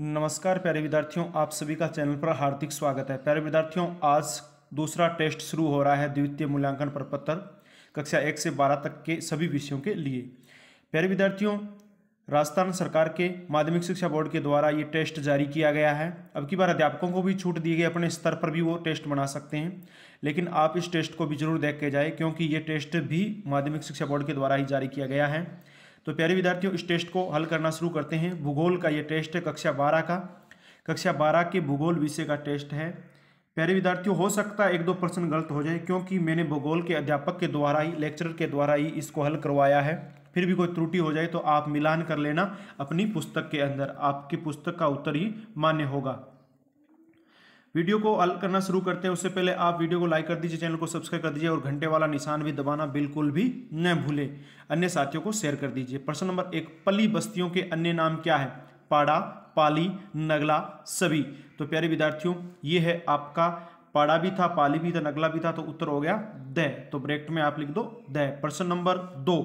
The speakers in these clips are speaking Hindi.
नमस्कार प्यारे विद्यार्थियों आप सभी का चैनल पर हार्दिक स्वागत है प्यारे विद्यार्थियों आज दूसरा टेस्ट शुरू हो रहा है द्वितीय मूल्यांकन प्रपत्र कक्षा एक से बारह तक के सभी विषयों के लिए प्यारे विद्यार्थियों राजस्थान सरकार के माध्यमिक शिक्षा बोर्ड के द्वारा ये टेस्ट जारी किया गया है अब की बार अध्यापकों को भी छूट दी गई अपने स्तर पर भी वो टेस्ट बना सकते हैं लेकिन आप इस टेस्ट को भी जरूर देख के जाए क्योंकि ये टेस्ट भी माध्यमिक शिक्षा बोर्ड के द्वारा ही जारी किया गया है तो प्यारे विद्यार्थियों इस टेस्ट को हल करना शुरू करते हैं भूगोल का ये टेस्ट है कक्षा बारह का कक्षा बारह के भूगोल विषय का टेस्ट है प्यारे विद्यार्थियों हो सकता है एक दो प्रश्न गलत हो जाए क्योंकि मैंने भूगोल के अध्यापक के द्वारा ही लेक्चरर के द्वारा ही इसको हल करवाया है फिर भी कोई त्रुटि हो जाए तो आप मिलान कर लेना अपनी पुस्तक के अंदर आपकी पुस्तक का उत्तर ही मान्य होगा वीडियो को अल करना शुरू करते हैं उससे पहले आप वीडियो को लाइक कर दीजिए चैनल को सब्सक्राइब कर दीजिए और घंटे वाला निशान भी दबाना बिल्कुल भी न भूलें अन्य साथियों को शेयर कर दीजिए प्रश्न नंबर एक पली बस्तियों के अन्य नाम क्या है पाड़ा पाली नगला सभी तो प्यारे विद्यार्थियों ये है आपका पाड़ा भी था पाली भी था नगला भी था तो उत्तर हो गया द तो ब्रेक्ट में आप लिख दो द प्रश्न नंबर दो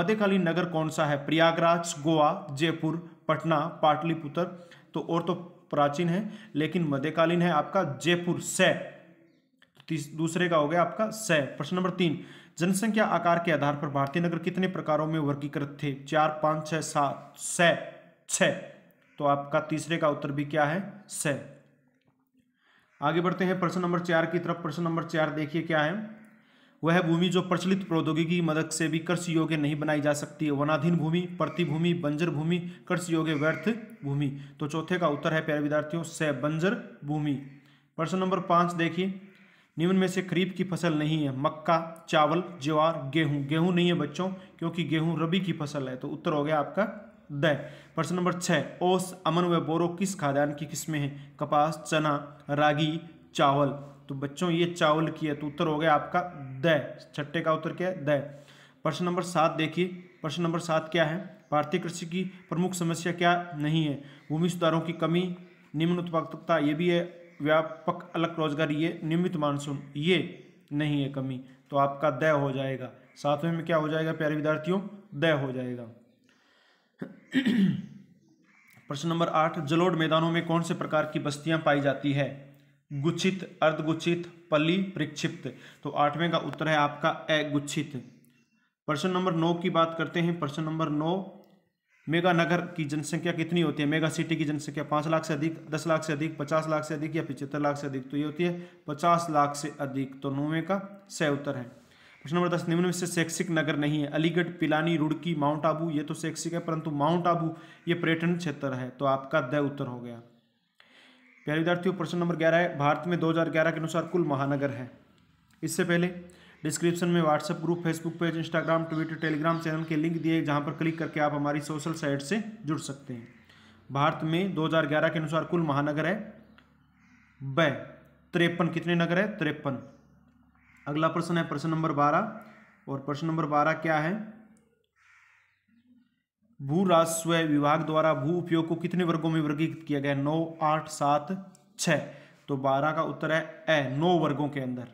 मध्यकालीन नगर कौन सा है प्रयागराज गोवा जयपुर पटना पाटलिपुत्र तो और तो प्राचीन है लेकिन मध्यकालीन है आपका जयपुर स तो दूसरे का हो गया आपका स प्रश्न नंबर तीन जनसंख्या आकार के आधार पर भारतीय नगर कितने प्रकारों में वर्गीकृत थे चार पांच छह सात स छ तो आपका तीसरे का उत्तर भी क्या है स आगे बढ़ते हैं प्रश्न नंबर चार की तरफ प्रश्न नंबर चार देखिए क्या है वह भूमि जो प्रचलित प्रौद्योगिकी की मदद से भी कृषि योग्य नहीं बनाई जा सकती है वनाधीन भूमि प्रतिभूमि बंजर भूमि कृषि योग्य व्यर्थ भूमि तो चौथे का उत्तर है प्यारे विद्यार्थियों से बंजर भूमि प्रश्न नंबर पाँच देखिए निम्न में से खरीफ की फसल नहीं है मक्का चावल ज्वार गेहूं गेहूं नहीं है बच्चों क्योंकि गेहूं रबी की फसल है तो उत्तर हो गया आपका द प्रश्न नंबर छः ओस अमन व बोरो किस खाद्यान्न की किस्में हैं कपास चना रागी चावल तो बच्चों ये चावल की है तो उत्तर हो गया आपका द छठे का उत्तर क्या है द प्रश्न नंबर सात देखिए प्रश्न नंबर सात क्या है भारतीय कृषि की प्रमुख समस्या क्या नहीं है भूमि सुधारों की कमी निम्न उत्पादकता ये भी है व्यापक अलग रोजगार ये नियमित मानसून ये नहीं है कमी तो आपका दय हो जाएगा सातवें में क्या हो जाएगा प्यारे विद्यार्थियों दय हो जाएगा प्रश्न नंबर आठ जलोढ़ मैदानों में कौन से प्रकार की बस्तियां पाई जाती है गुच्छित अर्धगुच्छित पली प्रक्षिप्त तो आठवें का उत्तर है आपका ए गुच्छित प्रश्न नंबर नौ की बात करते हैं प्रश्न नंबर नौ मेगा नगर की जनसंख्या कितनी होती है मेगा सिटी की जनसंख्या पाँच लाख से अधिक दस लाख से अधिक पचास लाख से अधिक या पिचहत्तर लाख से अधिक तो ये होती है पचास लाख से अधिक तो नौवें का सह उत्तर है प्रश्न नंबर दस निम्न में से शैक्षिक नगर नहीं है अलीगढ़ पिलानी रुड़की माउंट आबू ये तो शैक्षिक है परंतु माउंट आबू ये पर्यटन क्षेत्र है तो आपका द उत्तर हो गया प्यारे विद्यार्थियों प्रश्न नंबर ग्यारह है भारत में 2011 के अनुसार कुल महानगर हैं इससे पहले डिस्क्रिप्शन में WhatsApp group Facebook page Instagram Twitter Telegram channel के लिंक दिए जहां पर क्लिक करके आप हमारी सोशल साइट से जुड़ सकते हैं भारत में ग्यारह के अनुसार कुल महानगर है ब त्रेपन कितने नगर है तिरपन अगला प्रश्न है प्रश्न नंबर बारह और प्रश्न नंबर बारह क्या है भू राजस्व विभाग द्वारा भू उपयोग को कितने वर्गों में वर्गीकृत किया गया नौ आठ सात छ तो बारह का उत्तर है ए नौ वर्गों के अंदर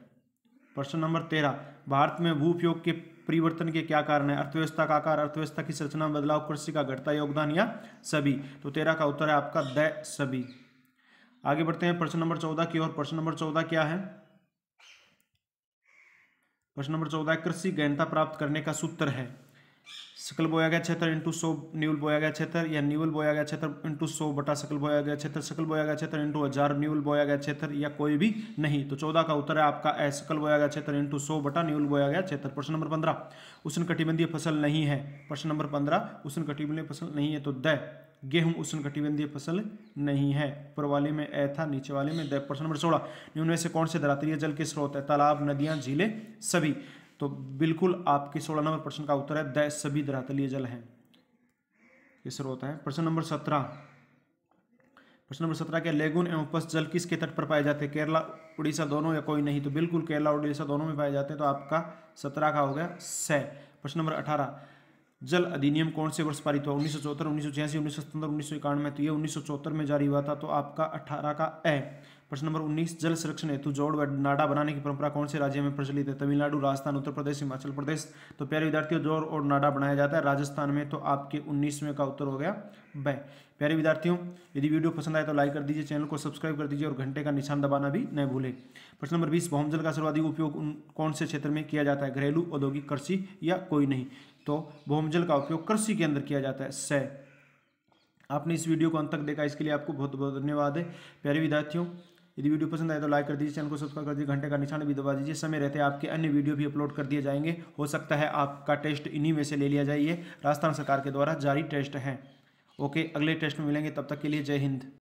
प्रश्न नंबर तेरह भारत में भू उपयोग के परिवर्तन के क्या कारण है अर्थव्यवस्था का आकार अर्थव्यवस्था की संरचना बदलाव कृषि का घटता योगदान या सभी तो तेरह का उत्तर है आपका द सभी आगे बढ़ते हैं प्रश्न नंबर चौदह की ओर प्रश्न नंबर चौदह क्या है प्रश्न नंबर चौदह कृषि गहनता प्राप्त करने का सूत्र है सकल बोया गया क्षेत्र इंटू सौ न्यूल बोया गया क्षेत्र या न्यूल बोया गया क्षेत्र इंटू सौ बटा सकल बोया गया क्षेत्र सकल बोया गया क्षेत्र इंटू हजार न्यूल बोया गया क्षेत्र या कोई भी नहीं तो चौदह का उत्तर है आपका ए सकल बोया गया क्षेत्र इंटू सौ बटा न्यूल बोया गया क्षेत्र प्रश्न नंबर पंद्रह उष्ण कटिबंधीय फसल नहीं है प्रश्न नंबर पंद्रह उष्ण कटिबंधीय फसल नहीं है तो द गेहूं उष्ण कटिबंधीय फसल नहीं है ऊपर वाले में ए था नीचे वाले में द प्रश्न नंबर सोलह निम्न में से कौन से धरातलीय जल के स्रोत है तालाब नदियां झीलें सभी तो बिल्कुल आपके सोलह नंबर प्रश्न का उत्तर है द सभी धरातलीय जल है सर होता है प्रश्न नंबर सत्रह प्रश्न नंबर सत्रह के लेगुन एवं उपस्थ जल किसके तट पर पाए जाते हैं केरला उड़ीसा दोनों या कोई नहीं तो बिल्कुल केरला और उड़ीसा दोनों में पाए जाते हैं तो आपका सत्रह का हो गया स प्रश्न नंबर अठारह जल अधिनियम कौन से वर्ष पारित हुआ उन्नीस सौ चौहत्तर उन्नीस सौ छियासी उन्नीस सौ सतहत्तर उन्नीस सौ इक्यानवे तो ये उन्नीस सौ चौहत्तर में जारी हुआ था तो आपका अठारह का ए प्रश्न नंबर उन्नीस जल संरक्षण हेतु जोड़ व नाडा बनाने की परंपरा कौन से राज्य में प्रचलित है तमिलनाडु राजस्थान उत्तर प्रदेश हिमाचल प्रदेश तो प्यारे विद्यार्थियों जोड़ और नाडा बनाया जाता है राजस्थान में तो आपके उन्नीसवें का उत्तर हो गया ब प्यारे विद्यार्थियों यदि वीडियो पसंद आए तो लाइक कर दीजिए चैनल को सब्सक्राइब कर दीजिए और घंटे का निशान दबाना भी न भूलें प्रश्न नंबर बीस भौम का सर्वाधिक उपयोग कौन से क्षेत्र में किया जाता है घरेलू औद्योगिक कृषि या कोई नहीं तो भौम का उपयोग कृषि के अंदर किया जाता है स आपने इस वीडियो को अंत तक देखा इसके लिए आपको बहुत बहुत धन्यवाद है प्यारे विद्यार्थियों यदि वीडियो पसंद आए तो लाइक कर दीजिए चैनल को सब्सक्राइब कर दीजिए घंटे का निशान भी दबा दीजिए समय रहते आपके अन्य वीडियो भी अपलोड कर दिए जाएंगे हो सकता है आपका टेस्ट इन्हीं में से ले लिया जाइए राजस्थान सरकार के द्वारा जारी टेस्ट हैं ओके अगले टेस्ट में मिलेंगे तब तक के लिए जय हिंद